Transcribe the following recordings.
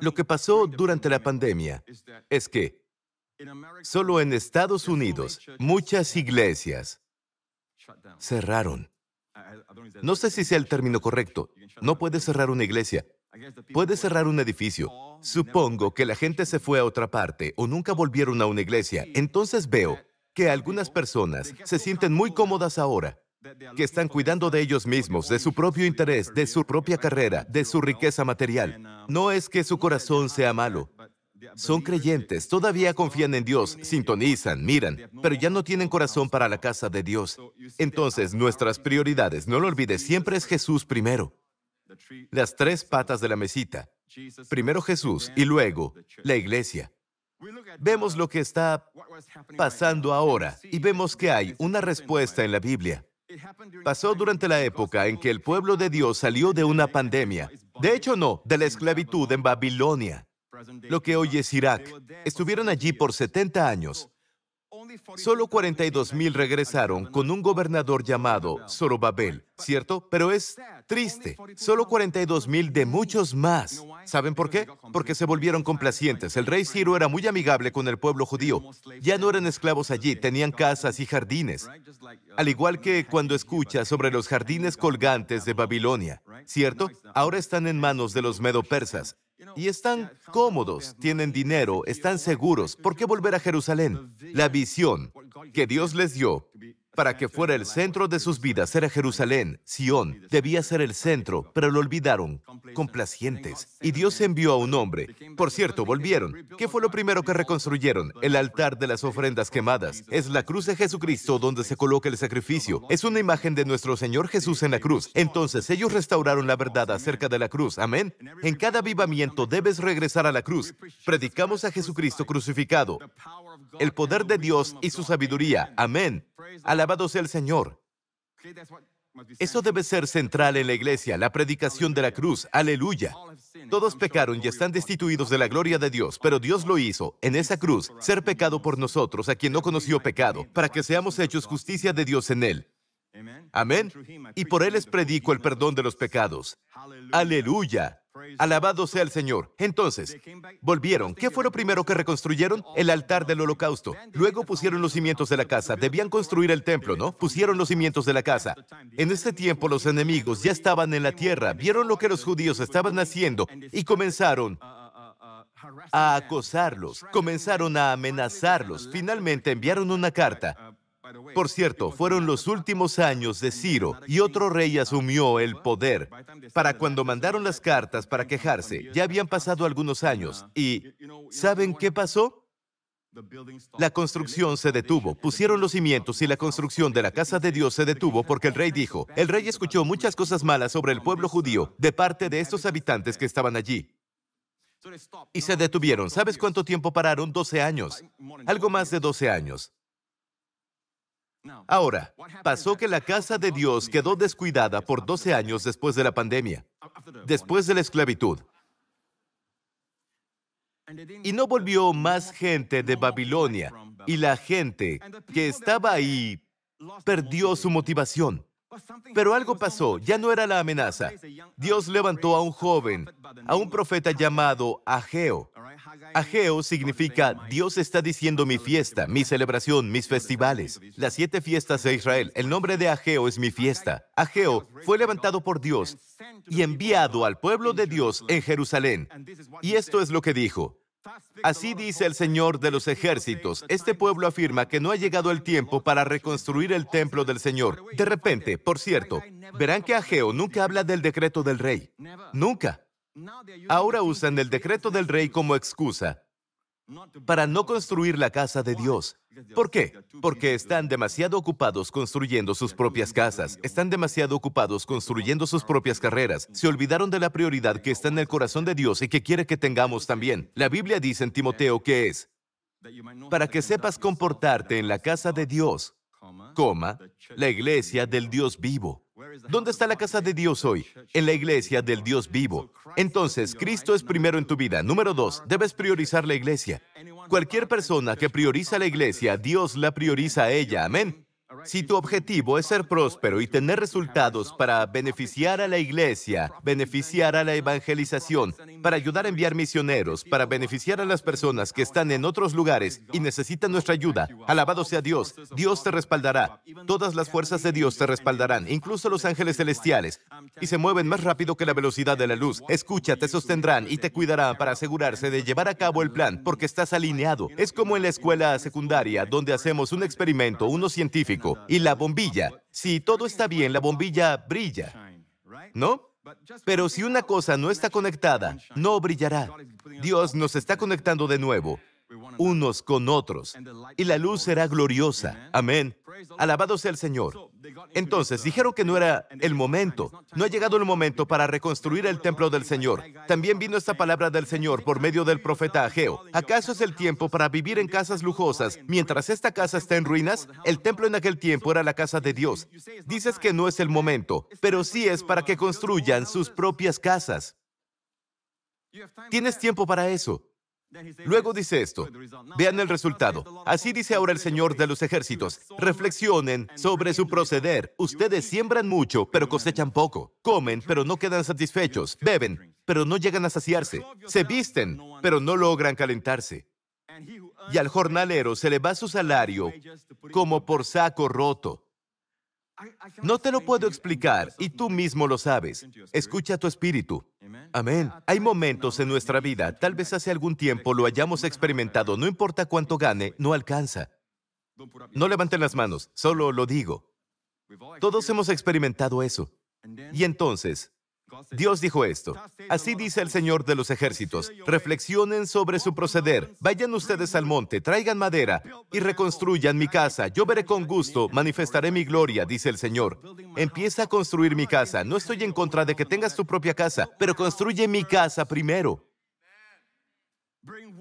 Lo que pasó durante la pandemia es que solo en Estados Unidos muchas iglesias cerraron. No sé si sea el término correcto. No puedes cerrar una iglesia. Puedes cerrar un edificio. Supongo que la gente se fue a otra parte o nunca volvieron a una iglesia. Entonces veo que algunas personas se sienten muy cómodas ahora que están cuidando de ellos mismos, de su propio interés, de su propia carrera, de su riqueza material. No es que su corazón sea malo. Son creyentes, todavía confían en Dios, sintonizan, miran, pero ya no tienen corazón para la casa de Dios. Entonces, nuestras prioridades, no lo olvides, siempre es Jesús primero. Las tres patas de la mesita. Primero Jesús y luego la iglesia. Vemos lo que está pasando ahora y vemos que hay una respuesta en la Biblia. Pasó durante la época en que el pueblo de Dios salió de una pandemia. De hecho, no, de la esclavitud en Babilonia, lo que hoy es Irak. Estuvieron allí por 70 años. Solo 42.000 regresaron con un gobernador llamado Zorobabel, ¿cierto? Pero es triste. Solo 42.000 de muchos más. ¿Saben por qué? Porque se volvieron complacientes. El rey Ciro era muy amigable con el pueblo judío. Ya no eran esclavos allí, tenían casas y jardines. Al igual que cuando escucha sobre los jardines colgantes de Babilonia, ¿cierto? Ahora están en manos de los medopersas y están cómodos, tienen dinero, están seguros. ¿Por qué volver a Jerusalén? La visión que Dios les dio para que fuera el centro de sus vidas. Era Jerusalén, Sión, debía ser el centro, pero lo olvidaron, complacientes. Y Dios envió a un hombre. Por cierto, volvieron. ¿Qué fue lo primero que reconstruyeron? El altar de las ofrendas quemadas. Es la cruz de Jesucristo donde se coloca el sacrificio. Es una imagen de nuestro Señor Jesús en la cruz. Entonces ellos restauraron la verdad acerca de la cruz. Amén. En cada avivamiento debes regresar a la cruz. Predicamos a Jesucristo crucificado el poder de Dios y su sabiduría. Amén. Alabado sea el Señor. Eso debe ser central en la iglesia, la predicación de la cruz. Aleluya. Todos pecaron y están destituidos de la gloria de Dios, pero Dios lo hizo en esa cruz, ser pecado por nosotros, a quien no conoció pecado, para que seamos hechos justicia de Dios en él. Amén. Y por él les predico el perdón de los pecados. Aleluya. Alabado sea el Señor. Entonces, volvieron. ¿Qué fue lo primero que reconstruyeron? El altar del holocausto. Luego pusieron los cimientos de la casa. Debían construir el templo, ¿no? Pusieron los cimientos de la casa. En este tiempo los enemigos ya estaban en la tierra, vieron lo que los judíos estaban haciendo y uh, uh, uh, comenzaron a acosarlos, comenzaron a amenazarlos. Finalmente enviaron una carta por cierto, fueron los últimos años de Ciro y otro rey asumió el poder. Para cuando mandaron las cartas para quejarse, ya habían pasado algunos años y ¿saben qué pasó? La construcción se detuvo, pusieron los cimientos y la construcción de la casa de Dios se detuvo porque el rey dijo, el rey escuchó muchas cosas malas sobre el pueblo judío de parte de estos habitantes que estaban allí. Y se detuvieron. ¿Sabes cuánto tiempo pararon? 12 años. Algo más de 12 años. Ahora, pasó que la casa de Dios quedó descuidada por 12 años después de la pandemia, después de la esclavitud. Y no volvió más gente de Babilonia, y la gente que estaba ahí perdió su motivación. Pero algo pasó, ya no era la amenaza. Dios levantó a un joven, a un profeta llamado Ageo. Ageo significa Dios está diciendo mi fiesta, mi celebración, mis festivales, las siete fiestas de Israel. El nombre de Ageo es mi fiesta. Ageo fue levantado por Dios y enviado al pueblo de Dios en Jerusalén. Y esto es lo que dijo. Así dice el Señor de los ejércitos. Este pueblo afirma que no ha llegado el tiempo para reconstruir el templo del Señor. De repente, por cierto, verán que Ageo nunca habla del decreto del rey. Nunca. Ahora usan el decreto del rey como excusa para no construir la casa de Dios. ¿Por qué? Porque están demasiado ocupados construyendo sus propias casas, están demasiado ocupados construyendo sus propias carreras, se olvidaron de la prioridad que está en el corazón de Dios y que quiere que tengamos también. La Biblia dice en Timoteo que es, para que sepas comportarte en la casa de Dios, coma, la iglesia del Dios vivo. ¿Dónde está la casa de Dios hoy? En la iglesia del Dios vivo. Entonces, Cristo es primero en tu vida. Número dos, debes priorizar la iglesia. Cualquier persona que prioriza la iglesia, Dios la prioriza a ella. Amén. Si tu objetivo es ser próspero y tener resultados para beneficiar a la iglesia, beneficiar a la evangelización, para ayudar a enviar misioneros, para beneficiar a las personas que están en otros lugares y necesitan nuestra ayuda, alabado sea Dios, Dios te respaldará. Todas las fuerzas de Dios te respaldarán, incluso los ángeles celestiales, y se mueven más rápido que la velocidad de la luz. Escucha, te sostendrán y te cuidarán para asegurarse de llevar a cabo el plan, porque estás alineado. Es como en la escuela secundaria, donde hacemos un experimento, uno científico, y la bombilla. Si todo está bien, la bombilla brilla, ¿no? Pero si una cosa no está conectada, no brillará. Dios nos está conectando de nuevo unos con otros, y la luz será gloriosa. Amén. Alabado sea el Señor. Entonces, dijeron que no era el momento, no ha llegado el momento para reconstruir el templo del Señor. También vino esta palabra del Señor por medio del profeta Ageo. ¿Acaso es el tiempo para vivir en casas lujosas mientras esta casa está en ruinas? El templo en aquel tiempo era la casa de Dios. Dices que no es el momento, pero sí es para que construyan sus propias casas. Tienes tiempo para eso. Luego dice esto, vean el resultado. Así dice ahora el Señor de los ejércitos, reflexionen sobre su proceder. Ustedes siembran mucho, pero cosechan poco. Comen, pero no quedan satisfechos. Beben, pero no llegan a saciarse. Se visten, pero no logran calentarse. Y al jornalero se le va su salario como por saco roto. No te lo puedo explicar y tú mismo lo sabes. Escucha tu espíritu. Amén. Hay momentos en nuestra vida, tal vez hace algún tiempo lo hayamos experimentado, no importa cuánto gane, no alcanza. No levanten las manos, solo lo digo. Todos hemos experimentado eso. Y entonces, Dios dijo esto. Así dice el Señor de los ejércitos. Reflexionen sobre su proceder. Vayan ustedes al monte, traigan madera y reconstruyan mi casa. Yo veré con gusto, manifestaré mi gloria, dice el Señor. Empieza a construir mi casa. No estoy en contra de que tengas tu propia casa, pero construye mi casa primero.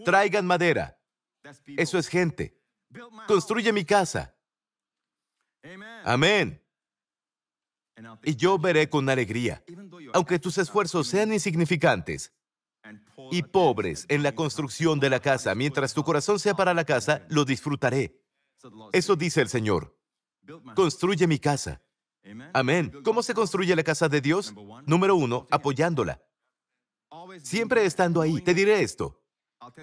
Traigan madera. Eso es gente. Construye mi casa. Amén y yo veré con alegría, aunque tus esfuerzos sean insignificantes y pobres en la construcción de la casa, mientras tu corazón sea para la casa, lo disfrutaré. Eso dice el Señor. Construye mi casa. Amén. ¿Cómo se construye la casa de Dios? Número uno, apoyándola. Siempre estando ahí, te diré esto.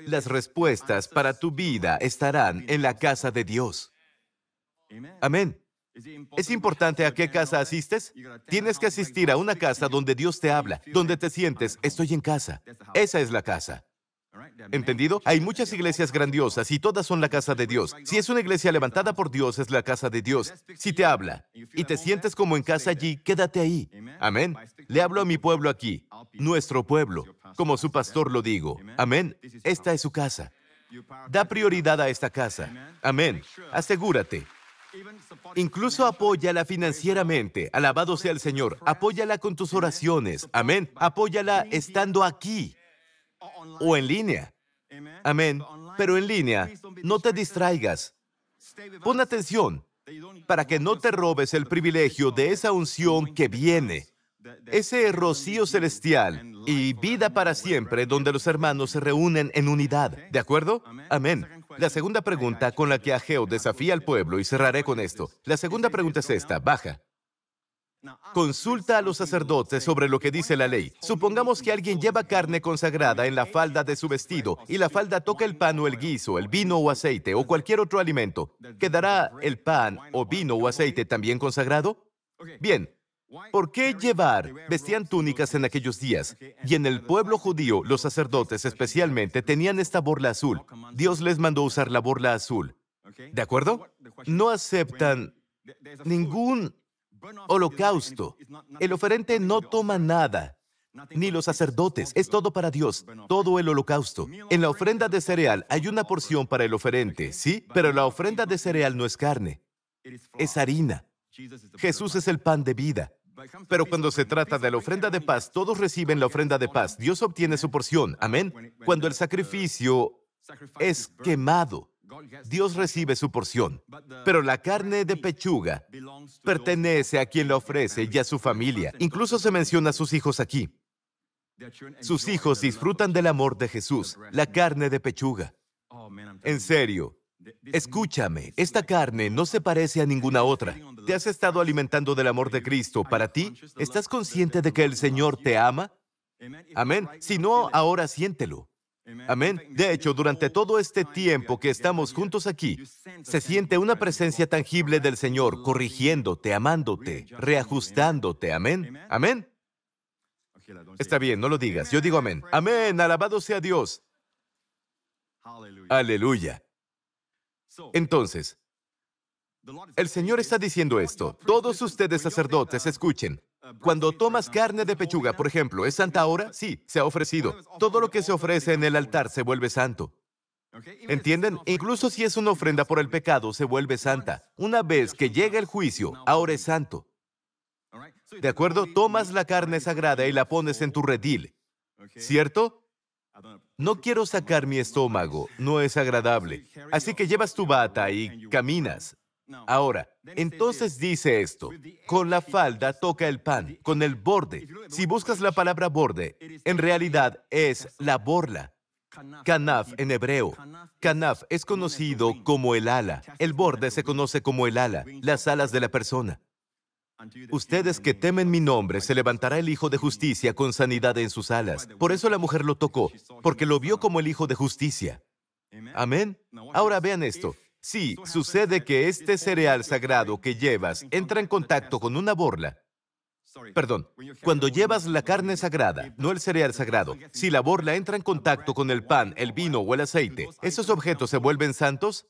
Las respuestas para tu vida estarán en la casa de Dios. Amén. Es importante a qué casa asistes. Tienes que asistir a una casa donde Dios te habla, donde te sientes, estoy en casa. Esa es la casa. ¿Entendido? Hay muchas iglesias grandiosas y todas son la casa de Dios. Si es una iglesia levantada por Dios, es la casa de Dios. Si te habla y te sientes como en casa allí, quédate ahí. Amén. Le hablo a mi pueblo aquí, nuestro pueblo, como su pastor lo digo. Amén. Esta es su casa. Da prioridad a esta casa. Amén. Asegúrate Incluso apóyala financieramente. Alabado sea el Señor. Apóyala con tus oraciones. Amén. Apóyala estando aquí o en línea. Amén. Pero en línea, no te distraigas. Pon atención para que no te robes el privilegio de esa unción que viene ese rocío celestial y vida para siempre donde los hermanos se reúnen en unidad. ¿De acuerdo? Amén. La segunda pregunta con la que Ageo desafía al pueblo, y cerraré con esto. La segunda pregunta es esta, baja. Consulta a los sacerdotes sobre lo que dice la ley. Supongamos que alguien lleva carne consagrada en la falda de su vestido y la falda toca el pan o el guiso, el vino o aceite o cualquier otro alimento. ¿Quedará el pan o vino o aceite también consagrado? Bien, ¿Por qué llevar? Vestían túnicas en aquellos días. Y en el pueblo judío, los sacerdotes especialmente tenían esta borla azul. Dios les mandó usar la borla azul. ¿De acuerdo? No aceptan ningún holocausto. El oferente no toma nada. Ni los sacerdotes, es todo para Dios, todo el holocausto. En la ofrenda de cereal hay una porción para el oferente, ¿sí? Pero la ofrenda de cereal no es carne, es harina. Jesús es el pan de vida. Pero cuando se trata de la ofrenda de paz, todos reciben la ofrenda de paz. Dios obtiene su porción. Amén. Cuando el sacrificio es quemado, Dios recibe su porción. Pero la carne de pechuga pertenece a quien la ofrece y a su familia. Incluso se menciona a sus hijos aquí. Sus hijos disfrutan del amor de Jesús, la carne de pechuga. En serio, Escúchame, esta carne no se parece a ninguna otra. Te has estado alimentando del amor de Cristo. Para ti, ¿estás consciente de que el Señor te ama? Amén. Si no, ahora siéntelo. Amén. De hecho, durante todo este tiempo que estamos juntos aquí, se siente una presencia tangible del Señor corrigiéndote, amándote, reajustándote. Amén. Amén. Está bien, no lo digas. Yo digo amén. Amén. Alabado sea Dios. Aleluya. Entonces, el Señor está diciendo esto. Todos ustedes sacerdotes, uh, escuchen. Uh, Cuando tomas carne de pechuga, por ejemplo, ¿es santa ahora? Sí, se ha ofrecido. Todo lo que se ofrece en el altar se vuelve santo. ¿Entienden? Incluso si es una ofrenda por el pecado, se vuelve santa. Una vez que llega el juicio, ahora es santo. ¿De acuerdo? Tomas la carne sagrada y la pones en tu redil. ¿Cierto? No quiero sacar mi estómago, no es agradable. Así que llevas tu bata y caminas. Ahora, entonces dice esto, con la falda toca el pan, con el borde. Si buscas la palabra borde, en realidad es la borla. Kanaf en hebreo. Kanaf es conocido como el ala. El borde se conoce como el ala, las alas de la persona. Ustedes que temen mi nombre, se levantará el Hijo de Justicia con sanidad en sus alas. Por eso la mujer lo tocó, porque lo vio como el Hijo de Justicia. Amén. Ahora vean esto. Si sí, sucede que este cereal sagrado que llevas entra en contacto con una borla, Perdón, cuando llevas la carne sagrada, no el cereal sagrado, si la borla entra en contacto con el pan, el vino o el aceite, ¿esos objetos se vuelven santos?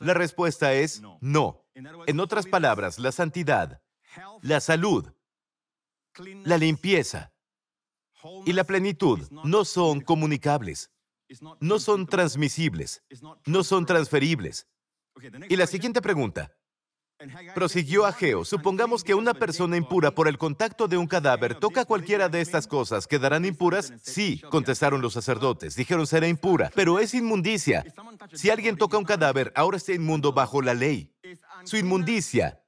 La respuesta es no. En otras palabras, la santidad, la salud, la limpieza y la plenitud no son comunicables, no son transmisibles, no son transferibles. Y la siguiente pregunta, Prosiguió Ageo, supongamos que una persona impura por el contacto de un cadáver toca cualquiera de estas cosas, ¿quedarán impuras? Sí, contestaron los sacerdotes, dijeron será impura, pero es inmundicia. Si alguien toca un cadáver, ahora está inmundo bajo la ley. Su inmundicia,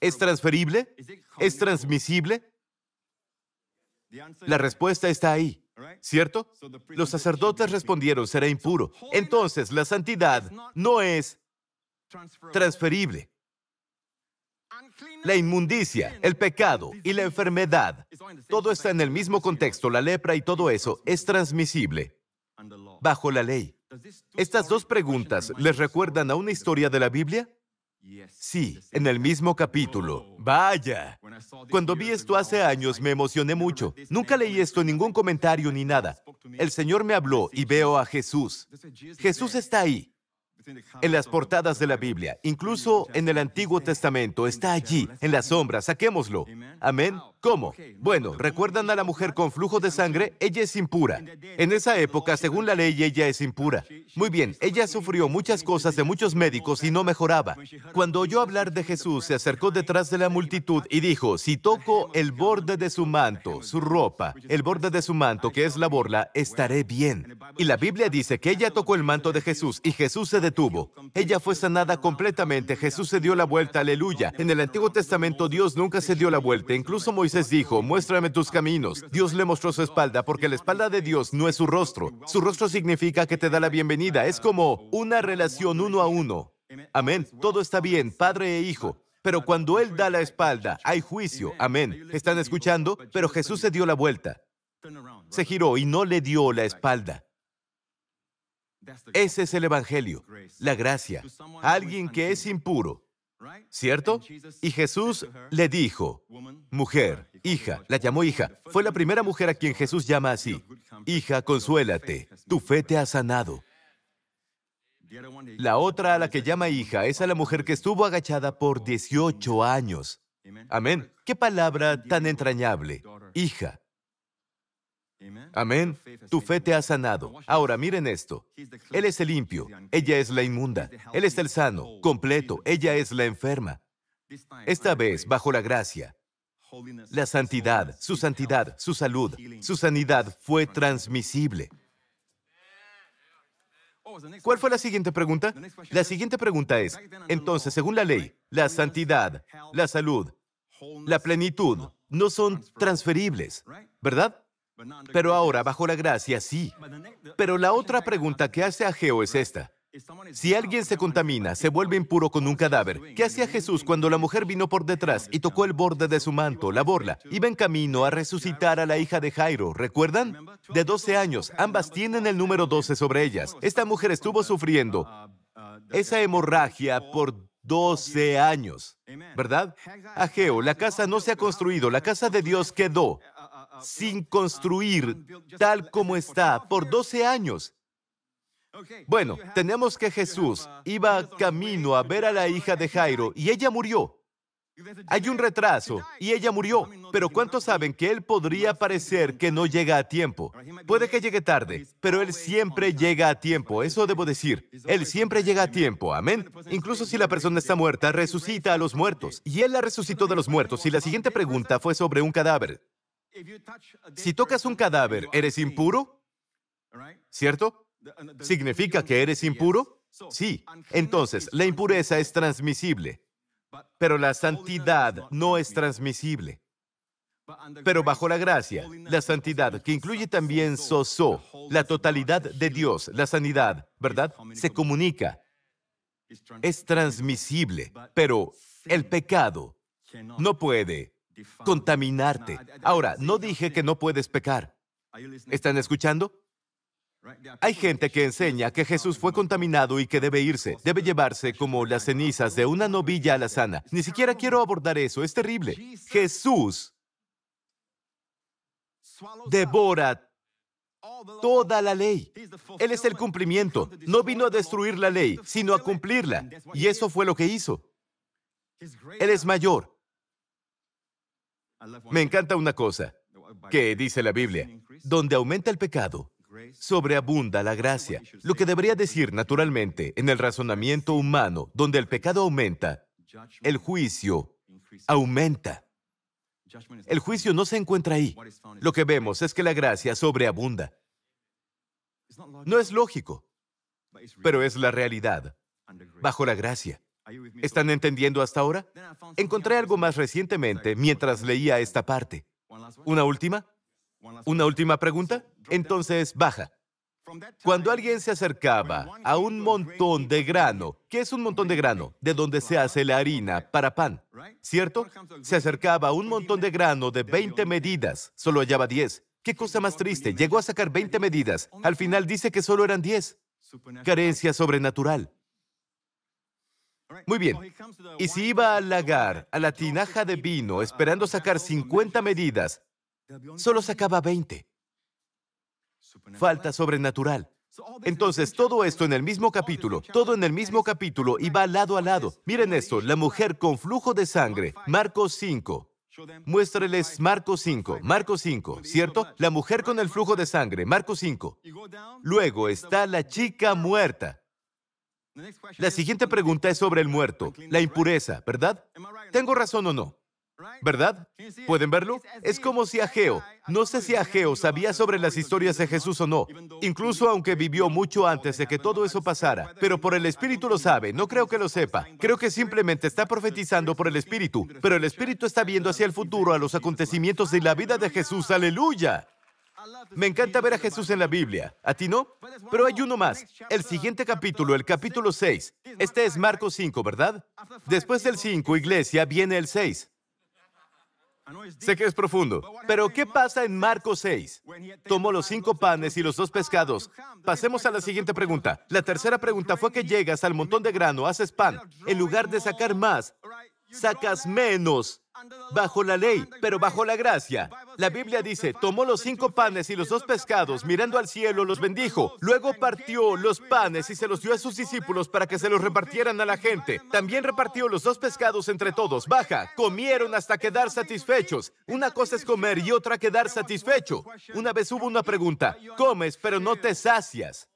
¿es transferible? ¿Es transmisible? La respuesta está ahí, ¿cierto? Los sacerdotes respondieron, será impuro. Entonces, la santidad no es transferible. La inmundicia, el pecado y la enfermedad, todo está en el mismo contexto, la lepra y todo eso es transmisible bajo la ley. Estas dos preguntas les recuerdan a una historia de la Biblia? Sí, en el mismo capítulo. Vaya. Cuando vi esto hace años me emocioné mucho. Nunca leí esto en ningún comentario ni nada. El Señor me habló y veo a Jesús. Jesús está ahí en las portadas de la Biblia, incluso en el Antiguo Testamento, está allí, en las sombras, saquémoslo. Amén. ¿Cómo? Bueno, ¿recuerdan a la mujer con flujo de sangre? Ella es impura. En esa época, según la ley, ella es impura. Muy bien, ella sufrió muchas cosas de muchos médicos y no mejoraba. Cuando oyó hablar de Jesús, se acercó detrás de la multitud y dijo, si toco el borde de su manto, su ropa, el borde de su manto, que es la borla, estaré bien. Y la Biblia dice que ella tocó el manto de Jesús y Jesús se detuvo. Ella fue sanada completamente, Jesús se dio la vuelta, aleluya. En el Antiguo Testamento Dios nunca se dio la vuelta, incluso Moisés dijo, muéstrame tus caminos, Dios le mostró su espalda, porque la espalda de Dios no es su rostro. Su rostro significa que te da la bienvenida, es como una relación uno a uno. Amén, todo está bien, padre e hijo. Pero cuando Él da la espalda, hay juicio. Amén. ¿Están escuchando? Pero Jesús se dio la vuelta. Se giró y no le dio la espalda. Ese es el Evangelio, la gracia. alguien que es impuro, ¿Cierto? Y Jesús le dijo, mujer, hija, la llamó hija. Fue la primera mujer a quien Jesús llama así. Hija, consuélate, tu fe te ha sanado. La otra a la que llama hija es a la mujer que estuvo agachada por 18 años. Amén. Qué palabra tan entrañable. Hija. Amén. Tu fe te ha sanado. Ahora miren esto. Él es el limpio, ella es la inmunda. Él es el sano, oh, completo, ella es la enferma. Esta vez, bajo la gracia, la santidad, su santidad, su salud, su sanidad fue transmisible. ¿Cuál fue la siguiente pregunta? La siguiente pregunta es, entonces, según la ley, la santidad, la salud, la plenitud no son transferibles, ¿verdad? Pero ahora, bajo la gracia, sí. Pero la otra pregunta que hace Ageo es esta. Si alguien se contamina, se vuelve impuro con un cadáver, ¿qué hacía Jesús cuando la mujer vino por detrás y tocó el borde de su manto, la borla? Iba en camino a resucitar a la hija de Jairo, ¿recuerdan? De 12 años, ambas tienen el número 12 sobre ellas. Esta mujer estuvo sufriendo esa hemorragia por 12 años, ¿verdad? Ageo, la casa no se ha construido, la casa de Dios quedó sin construir tal como está por 12 años. Bueno, tenemos que Jesús iba camino a ver a la hija de Jairo y ella murió. Hay un retraso y ella murió, pero ¿cuántos saben que él podría parecer que no llega a tiempo? Puede que llegue tarde, pero él siempre llega a tiempo, eso debo decir. Él siempre llega a tiempo, amén. Incluso si la persona está muerta, resucita a los muertos, y él la resucitó de los muertos, y la siguiente pregunta fue sobre un cadáver. Si tocas un cadáver, ¿eres impuro? ¿Cierto? Uh, ¿Significa que eres impuro? Sí. Entonces, la impureza es transmisible, pero la santidad no es transmisible. Pero bajo la gracia, la santidad, que incluye también so-so, la totalidad de Dios, la sanidad, ¿verdad? Se comunica, es transmisible, pero el pecado no puede contaminarte. Ahora, no dije que no puedes pecar. ¿Están escuchando? Hay gente que enseña que Jesús fue contaminado y que debe irse, debe llevarse como las cenizas de una novilla a la sana. Ni siquiera quiero abordar eso, es terrible. Jesús devora toda la ley. Él es el cumplimiento. No vino a destruir la ley, sino a cumplirla. Y eso fue lo que hizo. Él es mayor. Me encanta una cosa que dice la Biblia, donde aumenta el pecado, sobreabunda la gracia. Lo que debería decir naturalmente en el razonamiento humano, donde el pecado aumenta, el juicio aumenta. El juicio no se encuentra ahí. Lo que vemos es que la gracia sobreabunda. No es lógico, pero es la realidad bajo la gracia. ¿Están entendiendo hasta ahora? Encontré algo más recientemente mientras leía esta parte. ¿Una última? ¿Una última pregunta? Entonces, baja. Cuando alguien se acercaba a un montón de grano, ¿qué es un montón de grano? De donde se hace la harina para pan, ¿cierto? Se acercaba a un montón de grano de 20 medidas, solo hallaba 10. ¿Qué cosa más triste? Llegó a sacar 20 medidas, al final dice que solo eran 10. Carencia sobrenatural. Muy bien. Y si iba al lagar, a la tinaja de vino, esperando sacar 50 medidas, solo sacaba 20. Falta sobrenatural. Entonces, todo esto en el mismo capítulo, todo en el mismo capítulo y va lado a lado. Miren esto, la mujer con flujo de sangre, Marcos 5. Muéstreles Marcos 5, Marcos 5, ¿cierto? La mujer con el flujo de sangre, Marcos 5. Luego está la chica muerta. La siguiente pregunta es sobre el muerto, la impureza, ¿verdad? ¿Tengo razón o no? ¿Verdad? ¿Pueden verlo? Es como si Ageo, no sé si Ageo sabía sobre las historias de Jesús o no, incluso aunque vivió mucho antes de que todo eso pasara, pero por el Espíritu lo sabe, no creo que lo sepa, creo que simplemente está profetizando por el Espíritu, pero el Espíritu está viendo hacia el futuro a los acontecimientos de la vida de Jesús, aleluya. Me encanta ver a Jesús en la Biblia. ¿A ti no? Pero hay uno más. El siguiente capítulo, el capítulo 6. Este es Marcos 5, ¿verdad? Después del 5, iglesia, viene el 6. Sé que es profundo, pero ¿qué pasa en Marcos 6? Tomó los cinco panes y los dos pescados. Pasemos a la siguiente pregunta. La tercera pregunta fue que llegas al montón de grano, haces pan. En lugar de sacar más, sacas menos bajo la ley, pero bajo la gracia. La Biblia dice, tomó los cinco panes y los dos pescados, mirando al cielo, los bendijo. Luego partió los panes y se los dio a sus discípulos para que se los repartieran a la gente. También repartió los dos pescados entre todos. Baja, comieron hasta quedar satisfechos. Una cosa es comer y otra quedar satisfecho. Una vez hubo una pregunta, comes pero no te sacias.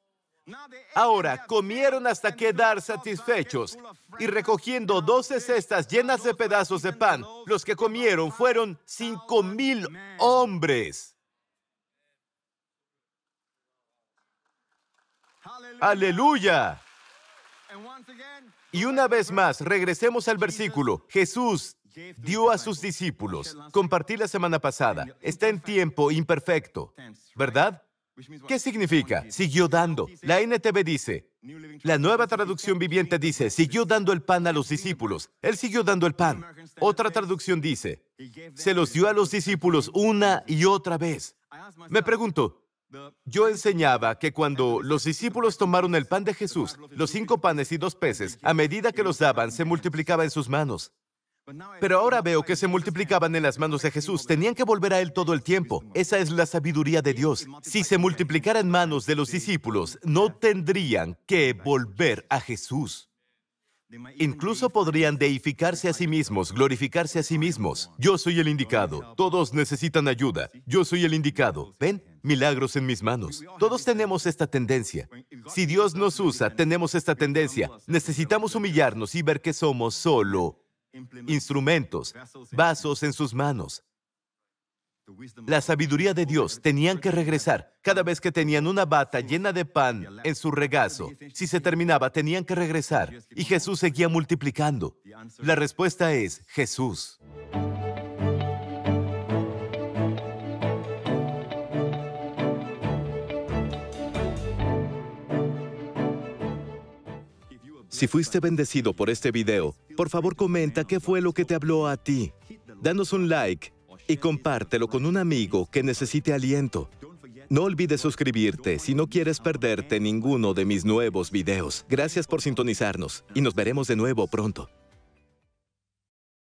Ahora comieron hasta quedar satisfechos y recogiendo doce cestas llenas de pedazos de pan, los que comieron fueron cinco mil hombres. Aleluya. Y una vez más, regresemos al versículo. Jesús dio a sus discípulos. Compartí la semana pasada. Está en tiempo imperfecto, ¿verdad? ¿Qué significa? Siguió dando. La NTB dice, la nueva traducción viviente dice, siguió dando el pan a los discípulos. Él siguió dando el pan. Otra traducción dice, se los dio a los discípulos una y otra vez. Me pregunto, yo enseñaba que cuando los discípulos tomaron el pan de Jesús, los cinco panes y dos peces, a medida que los daban, se multiplicaba en sus manos. Pero ahora veo que se multiplicaban en las manos de Jesús. Tenían que volver a Él todo el tiempo. Esa es la sabiduría de Dios. Si se multiplicara en manos de los discípulos, no tendrían que volver a Jesús. Incluso podrían deificarse a sí mismos, glorificarse a sí mismos. Yo soy el indicado, todos necesitan ayuda, yo soy el indicado. ¿Ven? Milagros en mis manos. Todos tenemos esta tendencia. Si Dios nos usa, tenemos esta tendencia. Necesitamos humillarnos y ver que somos solo instrumentos, vasos en sus manos. La sabiduría de Dios tenían que regresar. Cada vez que tenían una bata llena de pan en su regazo, si se terminaba, tenían que regresar. Y Jesús seguía multiplicando. La respuesta es Jesús. Si fuiste bendecido por este video, por favor comenta qué fue lo que te habló a ti. Danos un like y compártelo con un amigo que necesite aliento. No olvides suscribirte si no quieres perderte ninguno de mis nuevos videos. Gracias por sintonizarnos y nos veremos de nuevo pronto.